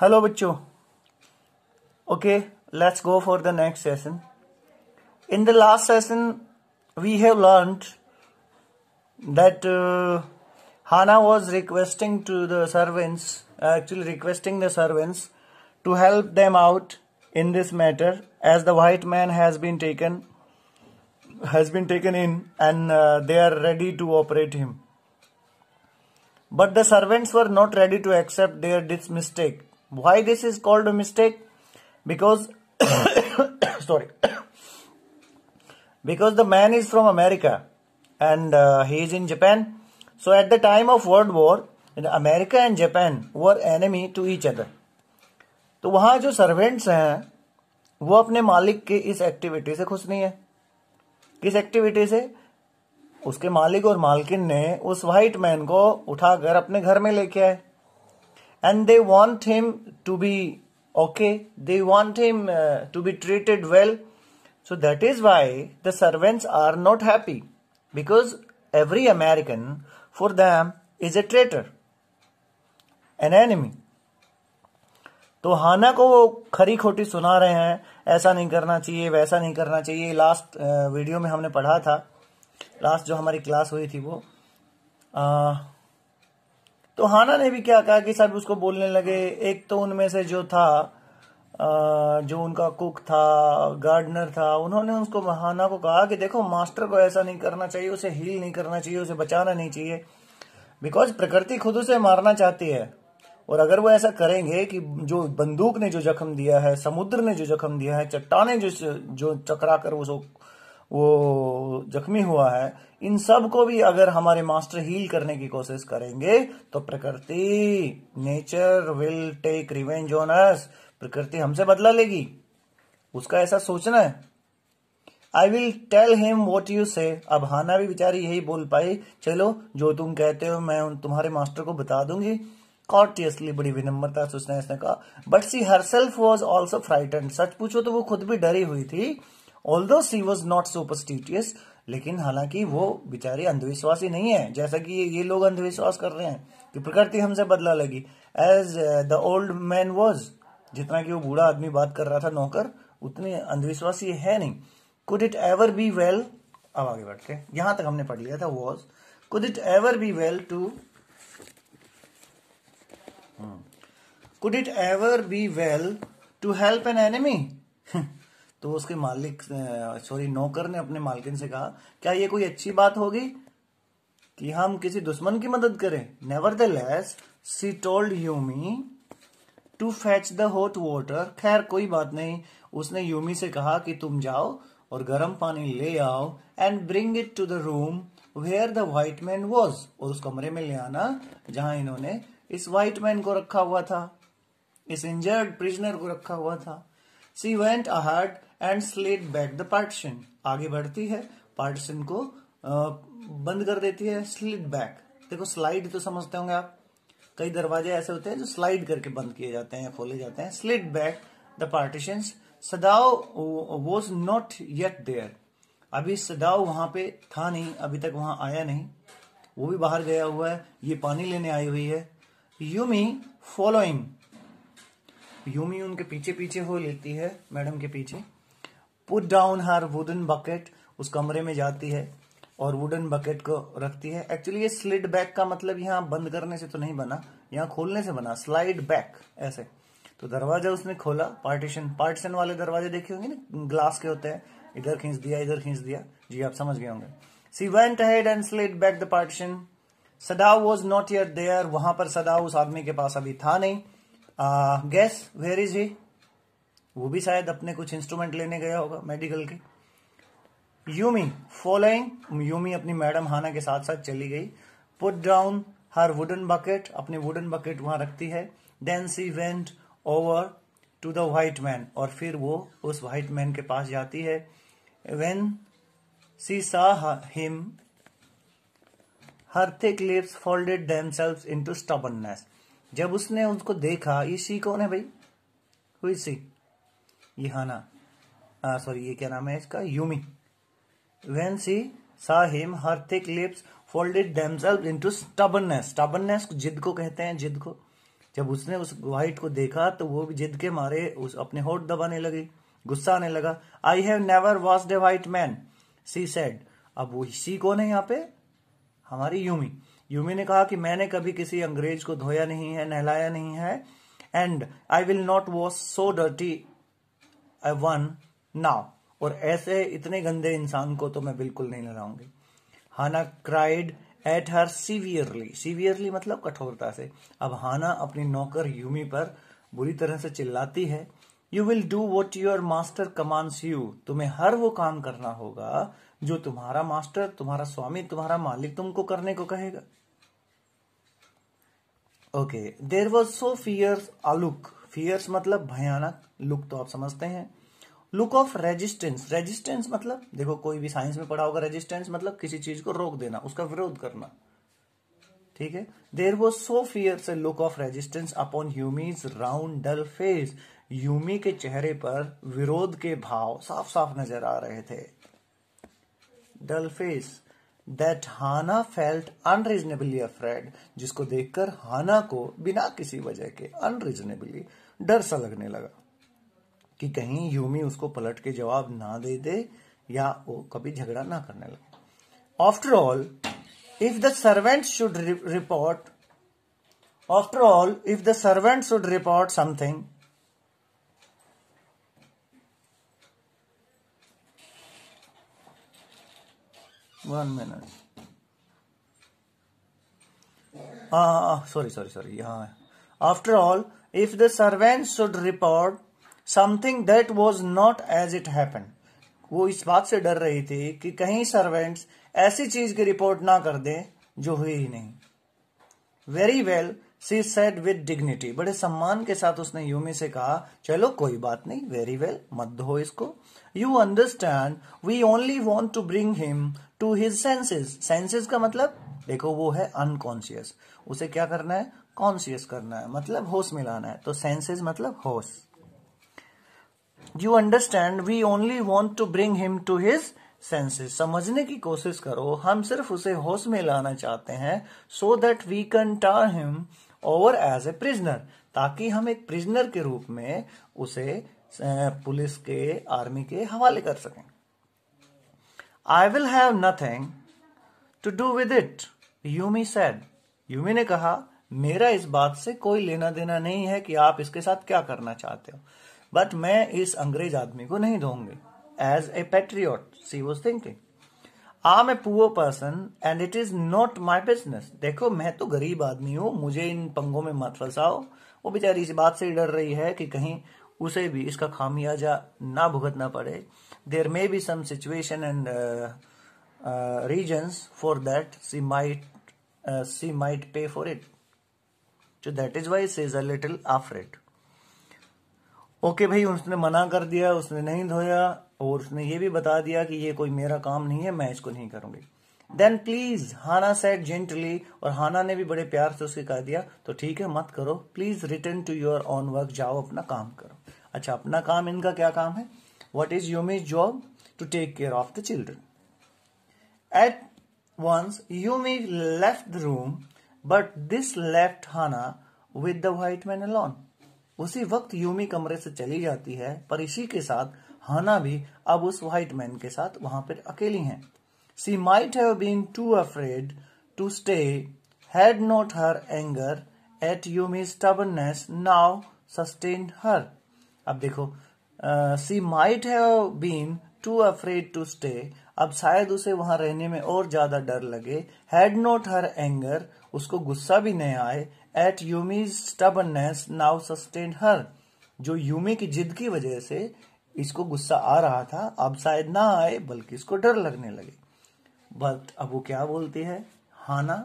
hello bachcho okay let's go for the next session in the last session we have learned that uh, hana was requesting to the servants actually requesting the servants to help them out in this matter as the white man has been taken has been taken in and uh, they are ready to operate him but the servants were not ready to accept their this mistake why this is called a mistake because sorry because the man is from america and uh, he is in japan so at the time of world war america and japan were enemy to each other तो वहां जो servants हैं वो अपने मालिक के इस activity से खुश नहीं है किस एक्टिविटी से उसके मालिक और मालकिन ने उस व्हाइट मैन को उठाकर अपने घर में लेके आए and they want him to be okay they want him to be treated well so that is why the servants are not happy because every American for them is a traitor an enemy तो Hana को वो खरी खोटी सुना रहे हैं ऐसा नहीं करना चाहिए वैसा नहीं करना चाहिए लास्ट वीडियो में हमने पढ़ा था लास्ट जो हमारी क्लास हुई थी वो आ, तो हाना ने भी क्या कहा कि सब उसको बोलने लगे एक तो उनमें से जो था जो उनका कुक था गार्डनर था उन्होंने उसको हाना को कहा कि देखो मास्टर को ऐसा नहीं करना चाहिए उसे हील नहीं करना चाहिए उसे बचाना नहीं चाहिए बिकॉज प्रकृति खुद उसे मारना चाहती है और अगर वो ऐसा करेंगे कि जो बंदूक ने जो जख्म दिया है समुद्र ने जो जख्म दिया है चट्टाने जो जो चकरा कर वो वो जख्मी हुआ है इन सब को भी अगर हमारे मास्टर हील करने की कोशिश करेंगे तो प्रकृति nature will take revenge on us प्रकृति हमसे बदला लेगी उसका ऐसा सोचना है I will tell him what you say अब हाना भी बेचारी यही बोल पाई चलो जो तुम कहते हो मैं तुम्हारे मास्टर को बता दूंगी कॉर्टियसली बड़ी विनम्रता से उसने इसने कहा but she herself was also frightened सच पूछो तो वो खुद भी डरी हुई थी ऑल दो सी वॉज नॉट सुपरस्टिटियस लेकिन हालांकि वो बेचारे अंधविश्वासी नहीं है जैसा कि ये लोग अंधविश्वास कर रहे हैं कि प्रकृति हमसे बदला लगी as the old man was जितना कि वो बूढ़ा आदमी बात कर रहा था नौकर उतने अंधविश्वासी है नहीं could it ever be well अब आगे बढ़ते यहां तक हमने पढ़ लिया था was could it ever be well to could it ever be well to help an enemy तो उसके मालिक सॉरी नौकर ने अपने मालकिन से कहा क्या ये कोई अच्छी बात होगी कि हम किसी दुश्मन की मदद करें nevertheless she told Yumi to fetch the hot water खैर कोई बात नहीं उसने यूमी से कहा कि तुम जाओ और गर्म पानी ले आओ and bring it to the room where the white man was और उस कमरे में ले आना जहां इन्होंने इस वाइट मैन को रखा हुआ था इस इंजर्ड प्रिजनर को रखा हुआ था she went ahead and slid back the partition आगे बढ़ती है पार्टीशन को बंद कर देती है स्लिट बैक देखो स्लाइड तो समझते होंगे आप कई दरवाजे ऐसे होते हैं जो स्लाइड करके बंद किए जाते हैं खोले जाते हैं slid back the partition Sadao was not yet there अभी सदाव वहां पे था नहीं अभी तक वहां आया नहीं वो भी बाहर गया हुआ है ये पानी लेने आई हुई है यूमी फॉलोइंग यूमी उनके पीछे पीछे हो लेती है मैडम के पीछे put down her wooden bucket उस कमरे में जाती है और वुडन बकेट को रखती है एक्चुअली ये स्लिड बैक का मतलब यहाँ बंद करने से तो नहीं बना यहाँ खोलने से बना स्लाइड बैक ऐसे तो दरवाजा उसने खोला पार्टीशन पार्टीशन वाले दरवाजे देखे होंगे ना ग्लास के होते हैं इधर खींच दिया इधर खींच दिया जी आप समझ गए होंगे she went ahead and slid back the partition Sadao was not yet there वहां पर सदाव उस आदमी के पास अभी था नहीं गैस वेयर इज ही वो भी शायद अपने कुछ इंस्ट्रूमेंट लेने गया होगा मेडिकल के यूमी फॉलोइंग यूमी अपनी मैडम हाना के साथ साथ चली गई put down her wooden bucket अपने वुडन बकेट वहां रखती है then she went over to the white man और फिर वो उस वाइट मैन के पास जाती है when she saw him her thick lips folded them into stubbornness जब उसने उनको देखा ये सी कौन है भाई हुई सी ये हाना सॉरी ये क्या नाम है इसका Yumi when she saw him her thick lips folded into stubbornness stubbornness जिद को कहते हैं जिद को जब उसने उस वाइट को देखा तो वो भी जिद के मारे उस अपने होठ दबाने लगे गुस्सा आने लगा I have never washed a white man she said अब वो सी कौन है यहाँ पे हमारी यूमी यूमी ने कहा कि मैंने कभी किसी अंग्रेज को धोया नहीं है नहलाया नहीं है and I will not wash so dirty I one now और ऐसे इतने गंदे इंसान को तो मैं बिल्कुल नहीं लगाऊंगी Hana cried at her severely severely मतलब कठोरता से अब हाना अपनी नौकर यूमी पर बुरी तरह से चिल्लाती है you will do what your master commands you तुम्हें हर वो काम करना होगा जो तुम्हारा मास्टर तुम्हारा स्वामी तुम्हारा मालिक तुमको करने को कहेगा okay there was so fierce a look fierce मतलब भयानक लुक तो आप समझते हैं लुक ऑफ रेजिस्टेंस रेजिस्टेंस मतलब देखो कोई भी साइंस में पढ़ा होगा रेजिस्टेंस मतलब किसी चीज को रोक देना उसका विरोध करना ठीक है देर वो so fierce look of resistance upon Yumi's round dull face Yumi के चेहरे पर विरोध के भाव साफ साफ नजर आ रहे थे dull face that Hana felt unreasonably afraid जिसको देखकर हाना को बिना किसी वजह के अनरीजनेबली डर सा लगने लगा कि कहीं यूमी उसको पलट के जवाब ना दे दे या वो कभी झगड़ा ना करने लगे after all if the servant should report after all if the servant should report something one minute sorry sorry sorry यहाँ after all if the servant should report something that was not as it happen वो इस बात से डर रही थी कि कहीं सर्वेंट्स ऐसी चीज की रिपोर्ट ना कर दें जो हुई ही नहीं very well well, she said with dignity बड़े सम्मान के साथ उसने यूमी से कहा चलो कोई बात नहीं वेरी वेल मत धो इसको you understand we only want to bring him to his senses senses का मतलब देखो वो है अनकॉन्सियस उसे क्या करना है कॉन्सियस करना है मतलब होश में लाना है तो सेंसेज मतलब होश you understand we only want to bring him to his senses समझने की कोशिश करो हम सिर्फ उसे होश में लाना चाहते हैं so that we can turn him over as a prisoner ताकि हम एक प्रिजनर के रूप में उसे पुलिस के आर्मी के हवाले कर सकें I will have nothing to do with it Yumi said Yumi ने कहा मेरा इस बात से कोई लेना देना नहीं है कि आप इसके साथ क्या करना चाहते हो बट मैं इस अंग्रेज आदमी को नहीं दूंगी as a patriot she was thinking I am a poor person and it is not my business देखो मैं तो गरीब आदमी हूं मुझे इन पंगों में मत फंसाओ वो बेचारी इस बात से डर रही है कि कहीं उसे भी इसका खामियाजा ना भुगतना पड़े there may be some situation and reasons for that she might she might pay for it तो that is why she's a little afraid okay भाई उसने मना कर दिया उसने नहीं धोया और उसने ये भी बता दिया कि ये कोई मेरा काम नहीं है मैं इसको नहीं करूंगी then please Hana said gently और हाना ने भी बड़े प्यार से उसके कह दिया तो ठीक है मत करो please return to your own work जाओ अपना काम करो अच्छा अपना काम इनका क्या काम है what is Yumi job to take care of the children at once Yumi left the room but this left Hana with the white man alone उसी वक्त यूमी कमरे से चली जाती है पर इसी के साथ हाना भी अब उस व्हाइट मैन के साथ वहां पर अकेली हैं she might have been too afraid to stay had not her anger at now sustain her अब देखो she might have been too afraid to stay अब शायद उसे वहां रहने में और ज्यादा डर लगे हैड नॉट हर एंगर उसको गुस्सा भी नहीं आए at Yumi stubbornness now sustain her जो यूमी की जिद की वजह से इसको गुस्सा आ रहा था अब शायद ना आए बल्कि इसको डर लगने लगे बट अब वो क्या बोलती है हाना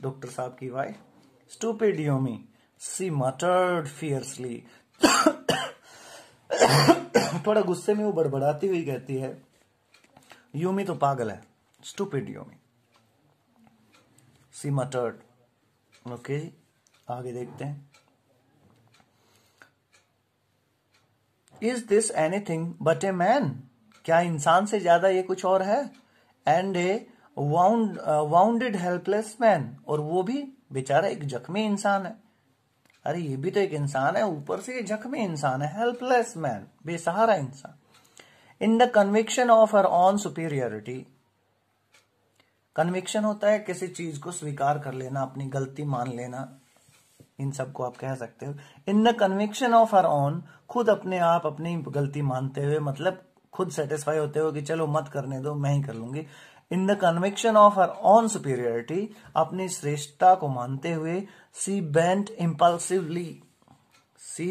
डॉक्टर साहब की वाइफ स्टूपिडियोमी सी मटर्ड फियर्सली थोड़ा गुस्से में वो बड़बड़ाती हुई कहती है योमी तो पागल है stupid Yumi she muttered okay आगे देखते हैं is this anything but a man क्या इंसान से ज्यादा ये कुछ और है and a wound wounded helpless man और वो भी बेचारा एक जख्मी इंसान है अरे ये भी तो एक इंसान है ऊपर से ये जख्मी इंसान है हेल्पलेस मैन बेसहारा इंसान in the conviction of her own superiority conviction होता है किसी चीज को स्वीकार कर लेना अपनी गलती मान लेना इन सब को आप कह सकते हो in the conviction of our own खुद अपने आप अपनी गलती मानते हुए मतलब खुद सेटिस्फाई होते हो कि चलो मत करने दो मैं ही कर लूंगी in the conviction of her own superiority अपनी श्रेष्ठता को मानते हुए she bent impulsively she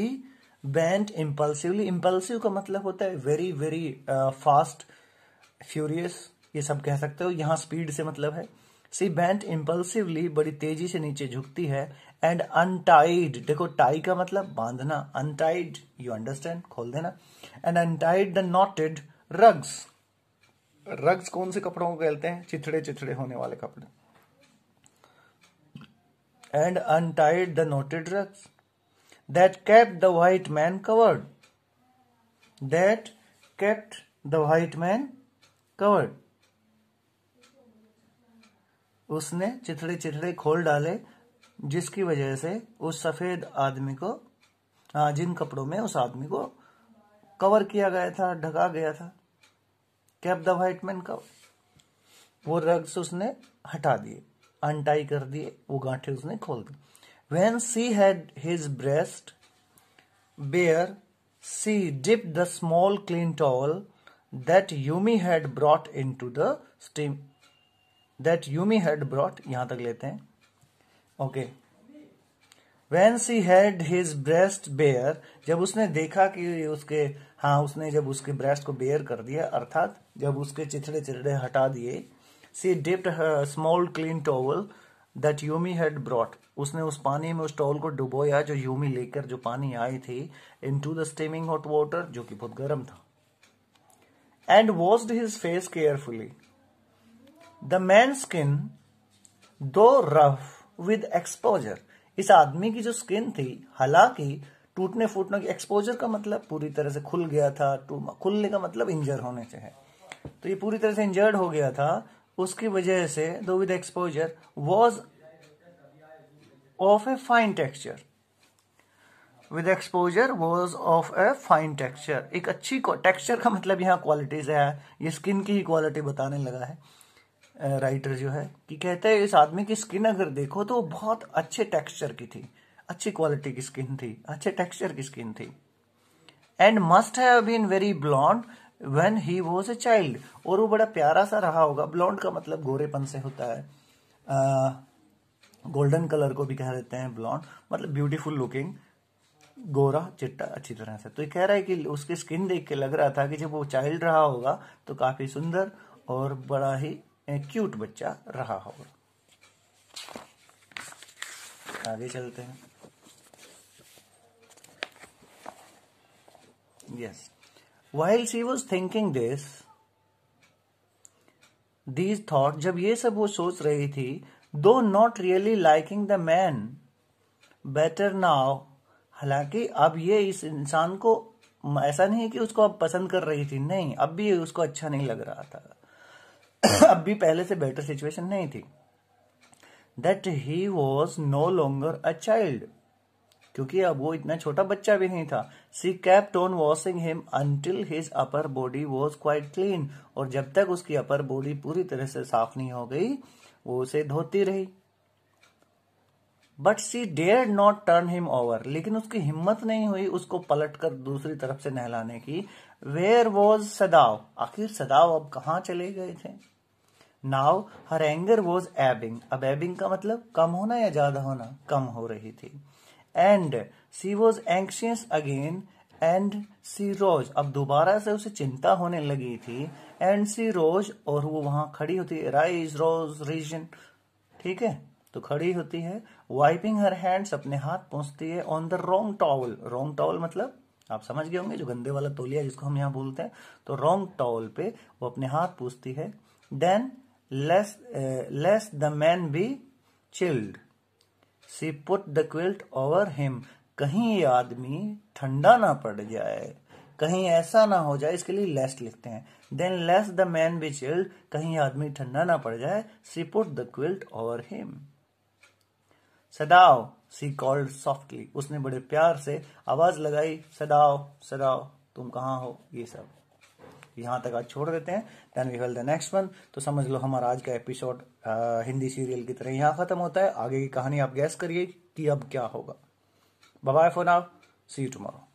bent impulsively impulsive का मतलब होता है वेरी वेरी फास्ट फ्यूरियस ये सब कह सकते हो यहां स्पीड से मतलब है सी बेंट इम्पल्सिवली बड़ी तेजी से नीचे झुकती है एंड अनटाइड देखो टाई का मतलब बांधना अनटाइड यू अंडरस्टैंड खोल देना and untied the knotted rags rags कौन से कपड़ों को कहते हैं चिथड़े चिथड़े होने वाले कपड़े and untied the knotted rags that kept the white man covered that kept the white man covered उसने चिथड़े चिथड़े खोल डाले जिसकी वजह से उस सफेद आदमी को जिन कपड़ों में उस आदमी को कवर किया गया था ढका गया था कैप द व्हाइट मैन का वो रग्स उसने हटा दिए अनटाई कर दिए वो गांठे उसने खोल दी when she had his breast bare she dip the small clean towel that Yumi had brought into the steam that Yumi had brought यहां तक लेते हैं okay when she had his breast bare जब उसने देखा कि उसके हाँ उसने जब उसके ब्रेस्ट को बेयर कर दिया अर्थात जब उसके चिथड़े चिथड़े हटा दिए she dipped small clean towel that Yumi had brought उसने उस पानी में उस टॉवल को डुबोया जो यूमी लेकर जो पानी आई थी into the steaming hot water जो कि बहुत गर्म था and washed his face carefully the man skin though rough with exposure इस आदमी की जो स्किन थी हालांकि टूटने फूटने की एक्सपोजर का मतलब पूरी तरह से खुल गया था खुलने का मतलब इंजर होने से है तो ये पूरी तरह से इंजर्ड हो गया था उसकी वजह से though with exposure was of a fine texture with exposure was of a fine texture एक अच्छी टेक्सचर का मतलब यहाँ क्वालिटीज है ये स्किन की ही क्वालिटी बताने लगा है राइटर जो है कि कहते हैं इस आदमी की स्किन अगर देखो तो बहुत अच्छे टेक्सचर की थी अच्छी क्वालिटी की स्किन थी अच्छे टेक्सचर की स्किन थी and must have been very blond he was a child और वो बड़ा प्यारा सा रहा होगा ब्लॉन्ड का मतलब गोरेपन से होता है गोल्डन uh, कलर को भी कह देते हैं ब्लॉन्ड मतलब ब्यूटीफुल लुकिंग गोरा चिट्टा अच्छी तरह से तो ये कह रहा है कि उसकी स्किन देख के लग रहा था कि जब वो चाइल्ड रहा होगा तो काफी सुंदर और बड़ा ही क्यूट बच्चा रहा होगा आगे चलते हैं yes while she was thinking this these thought जब ये सब वो सोच रही थी though not really liking the man better now हालांकि अब ये इस इंसान को ऐसा नहीं है कि उसको अब पसंद कर रही थी नहीं अब भी उसको अच्छा नहीं लग रहा था अब भी पहले से बेटर सिचुएशन नहीं थी that he was no longer a child क्योंकि अब वो इतना छोटा बच्चा भी नहीं था she kept on washing him until his upper body was quite clean और जब तक उसकी अपर बॉडी पूरी तरह से साफ नहीं हो गई वो उसे धोती रही but she dare not turn him over लेकिन उसकी हिम्मत नहीं हुई उसको पलट कर दूसरी तरफ से नहलाने की वेयर वॉज सदाव आखिर सदाव अब कहाँ चले गए थे now her anger was ebbing अब एबिंग का मतलब कम होना या ज्यादा होना कम हो रही थी and she was anxious again and she rose अब दोबारा से उसे चिंता होने लगी थी एंड सी रोज और वो वहां खड़ी होती राइज रोज रीजन ठीक है तो खड़ी होती है वाइपिंग हर हैंड्स अपने हाथ पहुंचती है on the wrong towel wrong towel मतलब आप समझ गए होंगे जो गंदे वाला तोलिया जिसको हम यहाँ बोलते हैं तो रोंग टॉवल पे वो अपने हाथ पूछती है then lest lest the man be chilled she put the quilt over him कहीं ये आदमी ठंडा ना पड़ जाए कहीं ऐसा ना हो जाए इसके लिए लेस्ट लिखते हैं then lest the man be chilled कहीं आदमी ठंडा ना पड़ जाए she put the quilt over him Sadao she called softly उसने बड़े प्यार से आवाज लगाई सदाओ सदाओ तुम कहाँ हो ये सब यहां तक आज छोड़ देते हैं then we the next one तो समझ लो हमारा आज का एपिसोड हिंदी सीरियल की तरह यहां खत्म होता है आगे की कहानी आप गैस करिए कि अब क्या होगा bye for now see you tomorrow